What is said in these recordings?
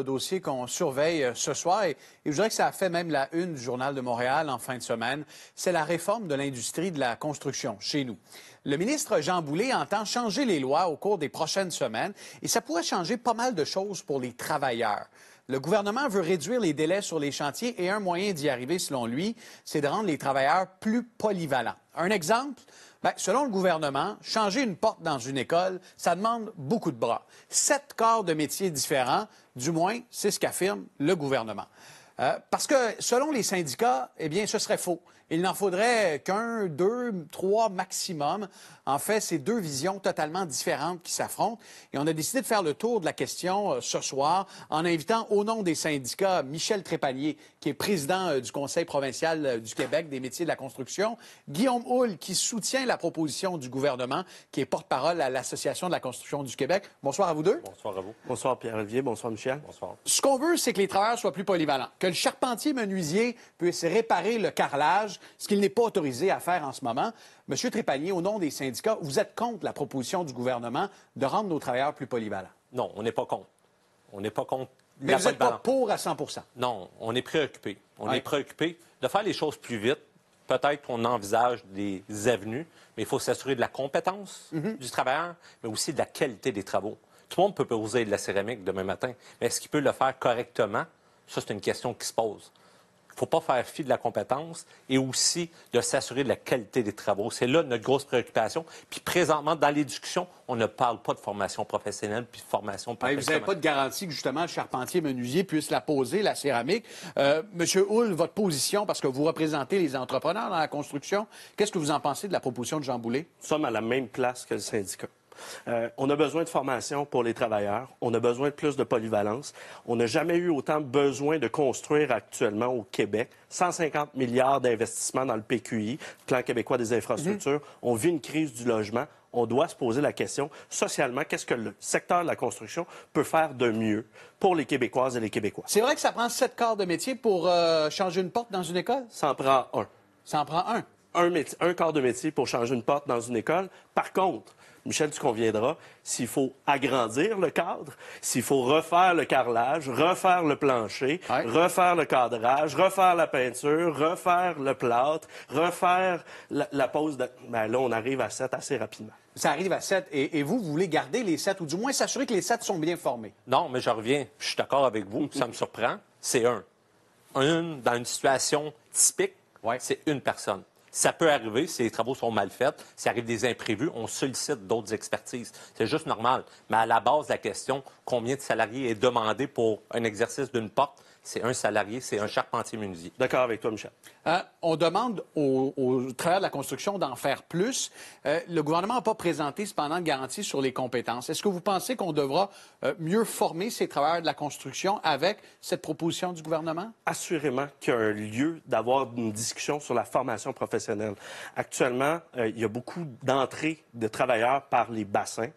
dossier qu'on surveille euh, ce soir, et, et, je dirais que ça a fait même la une du Journal de Montréal en fin de semaine, c'est la réforme de l'industrie de la construction chez nous. Le ministre Jean Boulet entend changer les lois au cours des prochaines semaines, et ça pourrait changer pas mal de choses pour les travailleurs. Le gouvernement veut réduire les délais sur les chantiers et un moyen d'y arriver, selon lui, c'est de rendre les travailleurs plus polyvalents. Un exemple, ben, selon le gouvernement, changer une porte dans une école, ça demande beaucoup de bras. Sept corps de métiers différents, du moins, c'est ce qu'affirme le gouvernement. Euh, parce que selon les syndicats, eh bien, ce serait faux. Il n'en faudrait qu'un, deux, trois maximum. En fait, c'est deux visions totalement différentes qui s'affrontent. Et on a décidé de faire le tour de la question euh, ce soir en invitant au nom des syndicats Michel Trépanier, qui est président euh, du Conseil provincial du Québec des métiers de la construction, Guillaume Houle, qui soutient la proposition du gouvernement, qui est porte-parole à l'Association de la construction du Québec. Bonsoir à vous deux. Bonsoir à vous. Bonsoir Pierre-Olivier, bonsoir Michel. Bonsoir. Ce qu'on veut, c'est que les travailleurs soient plus polyvalents, que le charpentier menuisier puisse réparer le carrelage, ce qu'il n'est pas autorisé à faire en ce moment. Monsieur Trépanier, au nom des syndicats, vous êtes contre la proposition du gouvernement de rendre nos travailleurs plus polyvalents? Non, on n'est pas contre. On n'est pas contre. Mais vous pas pour à 100 Non, on est préoccupé. On est préoccupé de faire les choses plus vite. Peut-être qu'on envisage des avenues, mais il faut s'assurer de la compétence mhm. du travailleur, mais aussi de la qualité des travaux. Tout le monde peut poser de la céramique demain matin, mais est-ce qu'il peut le faire correctement? Ça, c'est une question qui se pose. Il ne faut pas faire fi de la compétence et aussi de s'assurer de la qualité des travaux. C'est là notre grosse préoccupation. Puis présentement, dans l'éducation, on ne parle pas de formation professionnelle puis de formation professionnelle. vous n'avez pas de garantie que justement le charpentier menuisier puisse la poser, la céramique. Euh, Monsieur Hull, votre position, parce que vous représentez les entrepreneurs dans la construction, qu'est-ce que vous en pensez de la proposition de Jean Boulet? Nous sommes à la même place que le syndicat. Euh, on a besoin de formation pour les travailleurs. On a besoin de plus de polyvalence. On n'a jamais eu autant besoin de construire actuellement au Québec. 150 milliards d'investissements dans le PQI, Plan québécois des infrastructures. Mhm. On vit une crise du logement. On doit se poser la question, socialement, qu'est-ce que le secteur de la construction peut faire de mieux pour les Québécoises et les Québécois? C'est vrai que ça prend sept quarts de métier pour euh, changer une porte dans une école? Ça en prend un. Ça en prend un? Un, un quart de métier pour changer une porte dans une école. Par contre, Michel, tu conviendras, s'il faut agrandir le cadre, s'il faut refaire le carrelage, refaire le plancher, refaire le cadrage, refaire la peinture, refaire le plâtre, refaire la, pose, de... Ben là, on arrive à sept assez rapidement. Ça arrive à sept. et, vous, vous voulez garder les sept ou du moins s'assurer que les sept sont bien formés. Non, mais je reviens, je suis d'accord avec vous, ça me surprend, c'est un. Un, dans une situation typique, c'est une personne. Ça peut arriver si les travaux sont mal faits, s'il arrive des imprévus, on sollicite d'autres expertises. C'est juste normal. Mais à la base, la question, combien de salariés est demandé pour un exercice d'une porte, c'est un salarié, c'est un charpentier menuisier. D'accord avec toi, Michel. Euh, on demande aux travailleurs de la construction d'en faire plus. Euh, le gouvernement n'a pas présenté cependant de garantie sur les compétences. Est-ce que vous pensez qu'on devra euh, mieux former ces travailleurs de la construction avec cette proposition du gouvernement? Assurément qu'il y a un lieu d'avoir une discussion sur la formation professionnelle. Actuellement, il y a beaucoup d'entrées de travailleurs par les bassins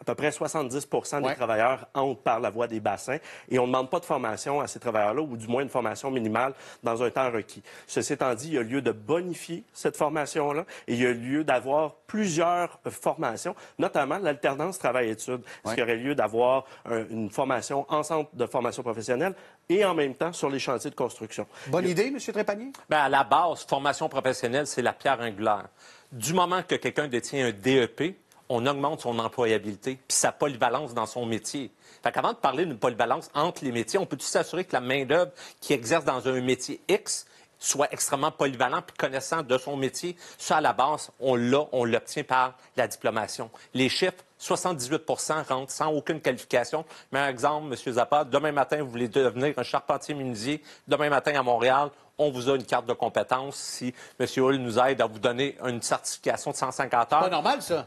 à peu près 70 des travailleurs entrent par la voie des bassins et on ne demande pas de formation à ces travailleurs-là ou du moins une formation minimale dans un temps requis. Ceci étant dit, il y a lieu de bonifier cette formation-là et il y a lieu d'avoir plusieurs formations, notamment l'alternance travail-études. ce qui aurait lieu d'avoir une formation en centre de formation professionnelle et en même temps sur les chantiers de construction. Bonne idée, M. Trépanier? Ben, à la base, formation professionnelle, c'est la pierre angulaire. Du moment que quelqu'un détient un DEP, on augmente son employabilité puis sa polyvalence dans son métier. Fait qu'avant de parler d'une polyvalence entre les métiers, on peut-tu s'assurer que la main-d'œuvre qui exerce dans un métier X soit extrêmement polyvalente puis connaissant de son métier. Ça, à la base, on l'a, on l'obtient par la diplomation. Les chiffres, 78 rentrent sans aucune qualification. Mais un exemple, M. Zappa, demain matin, vous voulez devenir un charpentier menuisier. Demain matin, à Montréal, on vous a une carte de compétence si M. Hull nous aide à vous donner une certification de 150 heures. Pas normal, ça.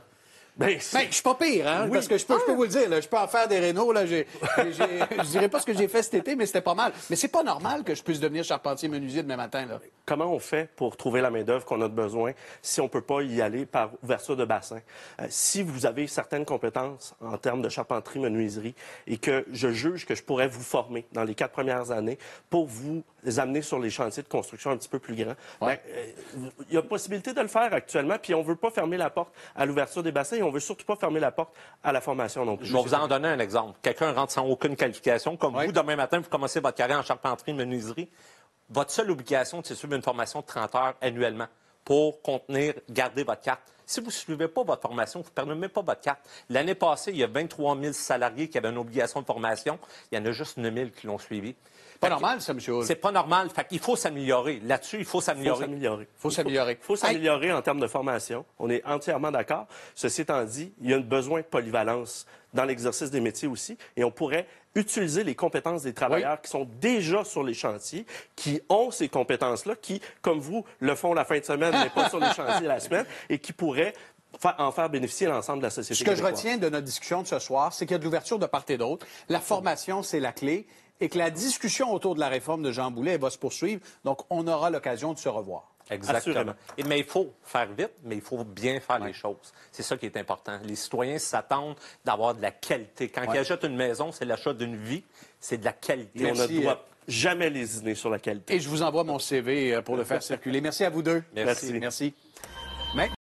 Ben, ben, je suis pas pire, hein, oui. parce que je peux, ah. vous le dire, je peux en faire des rénaux. Je ne je dirais pas ce que j'ai fait cet été, mais c'était pas mal. Mais c'est pas normal que je puisse devenir charpentier menuisier demain matin. Comment on fait pour trouver la main-d'œuvre qu'on a besoin si on peut pas y aller par ouverture de bassin? Euh, si vous avez certaines compétences en termes de charpenterie, menuiserie, et que je juge que je pourrais vous former dans les quatre premières années pour vous les amener sur les chantiers de construction un petit peu plus grands. Ben, euh, il y a possibilité de le faire actuellement, puis on ne veut pas fermer la porte à l'ouverture des bassins et on ne veut surtout pas fermer la porte à la formation non plus. Je vais vous en donner un exemple. Quelqu'un rentre sans aucune qualification, comme vous, demain matin, vous commencez votre carrière en charpenterie, menuiserie. Votre seule obligation, c'est de suivre une formation de 30 heures annuellement pour contenir, garder votre carte. Si vous ne suivez pas votre formation, vous ne perdez même pas votre carte. L'année passée, il y a 23 000 salariés qui avaient une obligation de formation. Il y en a juste 9 000 qui l'ont suivi. Pas normal, ça, M. C'est pas normal. Fait qu'il faut s'améliorer. Là-dessus, il faut s'améliorer. Il faut s'améliorer. Il faut s'améliorer en termes de formation. On est entièrement d'accord. Ceci étant dit, il y a un besoin de polyvalence dans l'exercice des métiers aussi. Et on pourrait utiliser les compétences des travailleurs qui sont déjà sur les chantiers, qui ont ces compétences-là, qui, comme vous, le font la fin de semaine, mais pas sur les chantiers la semaine, et qui pourraient pourrait en faire bénéficier l'ensemble de la société. Ce que je retiens de notre discussion de ce soir, c'est qu'il y a de l'ouverture de part et d'autre. La formation, c'est la clé et que la discussion autour de la réforme de Jean Boulet va se poursuivre. Donc, on aura l'occasion de se revoir. Exactement. Et, mais il faut faire vite, mais il faut bien faire les choses. C'est ça qui est important. Les citoyens s'attendent d'avoir de la qualité. Quand ils achètent une maison, c'est l'achat d'une vie, c'est de la qualité. on ne doit euh, jamais lésiner sur la qualité. Et je vous envoie mon CV euh, pour le faire circuler. Merci à vous deux. Merci. Merci. Merci.